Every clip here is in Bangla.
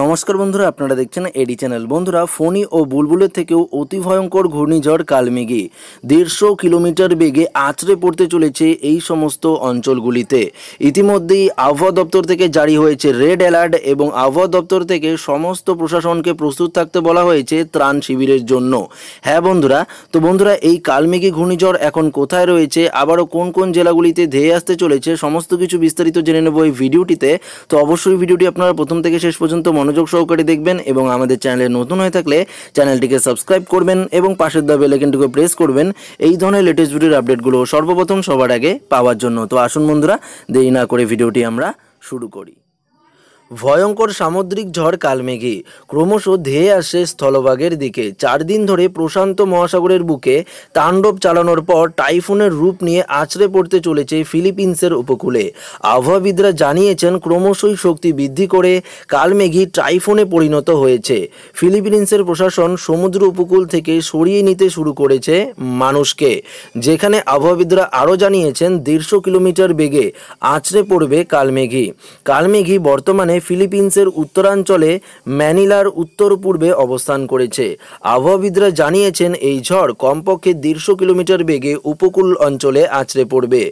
নমস্কার বন্ধুরা আপনারা দেখছেন এডি চ্যানেল বন্ধুরা ফণি ও বুলবুলের থেকেও অতি ভয়ঙ্কর ঘূর্ণিঝড় কালমেঘি দেড়শো কিলোমিটার বেগে আছড়ে পড়তে চলেছে এই সমস্ত অঞ্চলগুলিতে ইতিমধ্যেই আবহাওয়া দপ্তর থেকে জারি হয়েছে রেড অ্যালার্ট এবং আবহাওয়া দপ্তর থেকে সমস্ত প্রশাসনকে প্রস্তুত থাকতে বলা হয়েছে ত্রাণ শিবিরের জন্য হ্যাঁ বন্ধুরা তো বন্ধুরা এই কালমেঘি ঘূর্ণিঝড় এখন কোথায় রয়েছে আবারও কোন কোন জেলাগুলিতে ধেয়ে আসতে চলেছে সমস্ত কিছু বিস্তারিত জেনে নেব এই ভিডিওটিতে তো অবশ্যই ভিডিওটি আপনারা প্রথম থেকে শেষ পর্যন্ত মনোযোগ সহকারে দেখবেন এবং আমাদের চ্যানেলে নতুন হয়ে থাকলে চ্যানেলটিকে সাবস্ক্রাইব করবেন এবং পাশের দা বেলাইকনটিকে প্রেস করবেন এই ধরনের লেটেস্ট ভিডিওর আপডেটগুলো সর্বপ্রথম সবার আগে পাওয়ার জন্য তো আসুন বন্ধুরা দেরি না করে ভিডিওটি আমরা শুরু করি ভয়ঙ্কর সামুদ্রিক ঝড় কালমেঘি ক্রমশ ধেয়ে আসে স্থলভাগের দিকে চার দিন ধরে প্রশান্ত মহাসাগরের বুকে তাণ্ডব চালানোর পর টাইফুনের রূপ নিয়ে আছড়ে পড়তে চলেছে ফিলিপিন্সের উপকূলে আবহাওয়াবিদরা জানিয়েছেন ক্রমশই শক্তি বৃদ্ধি করে কালমেঘি টাইফুনে পরিণত হয়েছে ফিলিপিন্সের প্রশাসন সমুদ্র উপকূল থেকে সরিয়ে নিতে শুরু করেছে মানুষকে যেখানে আবহাওয়াবিদরা আরও জানিয়েছেন দেড়শো কিলোমিটার বেগে আছড়ে পড়বে কালমেঘি কালমেঘি বর্তমানে ফিলিপিন্সের উত্তরাঞ্চলে ম্যানিলার উত্তর পূর্বে অবস্থান করেছে আবহাওয়াবিদরা জানিয়েছেন এই ঝড় কমপক্ষে দেড়শো কিলোমিটার বেগে উপকূল অঞ্চলে আছড়ে পড়বে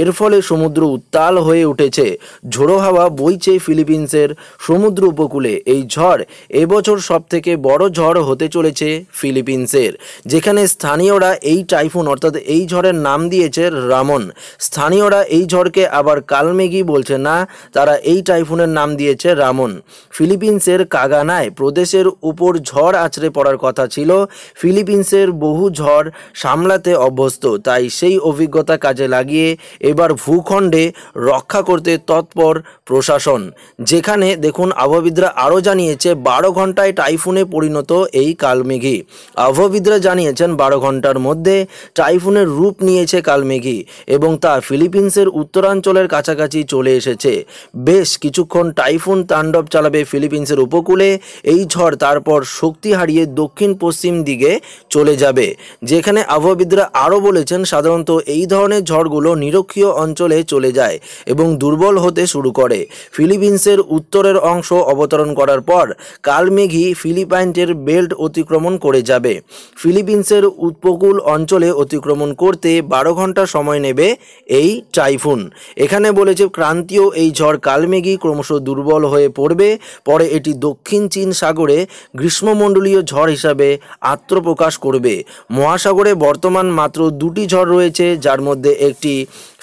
এর ফলে সমুদ্র উত্তাল হয়ে উঠেছে ঝোড়ো হাওয়া বইছে ফিলিপিন্সের সমুদ্র উপকূলে এই ঝড় এবছর সবথেকে বড় ঝড় হতে চলেছে ফিলিপিন্সের যেখানে স্থানীয়রা এই টাইফুন অর্থাৎ এই ঝড়ের নাম দিয়েছে রামন স্থানীয়রা এই ঝড়কে আবার কালমেঘি বলছে না তারা এই টাইফুনের নাম দিয়েছে রয়েছে রামন ফিলিপিন্সের কাগানায় প্রদেশের উপর ঝড় আছড়ে পড়ার কথা ছিল ফিলিপিন্সের বহু ঝড় সামলাতে অভ্যস্ত তাই সেই অভিজ্ঞতা কাজে লাগিয়ে এবার ভূখণ্ডে রক্ষা করতে তৎপর প্রশাসন যেখানে দেখুন আবহবিদরা আরও জানিয়েছে বারো ঘন্টায় টাইফুনে পরিণত এই কালমেঘি আবহবিদরা জানিয়েছেন বারো ঘন্টার মধ্যে টাইফুনের রূপ নিয়েছে কালমেঘি এবং তা ফিলিপিন্সের উত্তরাঞ্চলের কাছাকাছি চলে এসেছে বেশ কিছুক্ষণ টাইফুন টাইফুন তাণ্ডব চালাবে ফিলিপিন্সের উপকূলে এই ঝড় তারপর শক্তি হারিয়ে দক্ষিণ পশ্চিম দিকে চলে যাবে যেখানে আবহাওয়াবিদরা আরও বলেছেন সাধারণত এই ধরনের ঝড়গুলো নিরক্ষীয় অঞ্চলে চলে যায় এবং দুর্বল হতে শুরু করে ফিলিপিন্সের উত্তরের অংশ অবতরণ করার পর কালমেঘি ফিলিপাইন্টের বেল্ট অতিক্রমণ করে যাবে ফিলিপিন্সের উপকূল অঞ্চলে অতিক্রমণ করতে বারো ঘন্টা সময় নেবে এই টাইফুন এখানে বলেছে ক্রান্তীয় এই ঝড় কালমেঘি ক্রমশ দুর্বল দুর্বল হয়ে পড়বে পরে এটি দক্ষিণ চীন সাগরে গ্রীষ্মমণ্ডলীয় ঝড় হিসাবে আত্মপ্রকাশ করবে মহাসাগরে বর্তমান মাত্র দুটি ঝড় রয়েছে যার মধ্যে একটি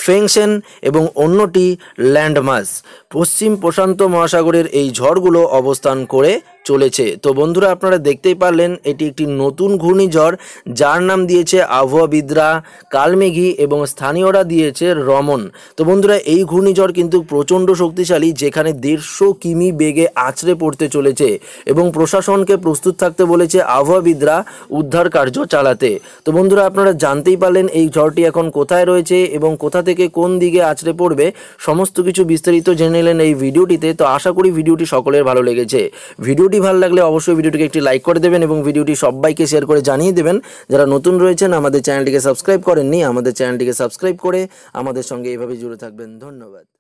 ফেংসেন এবং অন্যটি ল্যান্ডমাস পশ্চিম প্রশান্ত মহাসাগরের এই ঝড়গুলো অবস্থান করে চলেছে তো বন্ধুরা আপনারা দেখতেই পারলেন এটি একটি নতুন ঘূর্ণিঝড় যার নাম দিয়েছে আবহাওয়াবিদরা কালমেঘি এবং স্থানীয়রা দিয়েছে রমন তো বন্ধুরা এই ঘূর্ণিঝড় কিন্তু প্রচণ্ড শক্তিশালী যেখানে দেড়শো কিমি বেগে আছড়ে পড়তে চলেছে এবং প্রশাসনকে প্রস্তুত থাকতে বলেছে আবহাওয়াবিদরা উদ্ধার কার্য চালাতে তো বন্ধুরা আপনারা জানতেই পারলেন এই ঝড়টি এখন কোথায় রয়েছে এবং কোথা থেকে কোন দিকে আছড়ে পড়বে সমস্ত কিছু বিস্তারিত জেনে নিলেন এই ভিডিওটিতে তো আশা করি ভিডিওটি সকলের ভালো লেগেছে ভিডিওটি ভিডিওটি ভালো লাগলে অবশ্যই ভিডিওটিকে একটি লাইক করে দেবেন এবং ভিডিওটি সবাইকে শেয়ার করে জানিয়ে দেবেন যারা নতুন রয়েছেন আমাদের চ্যানেলটিকে সাবস্ক্রাইব করেননি আমাদের চ্যানেলটিকে সাবস্ক্রাইব করে আমাদের সঙ্গে এভাবে জুড়ে থাকবেন ধন্যবাদ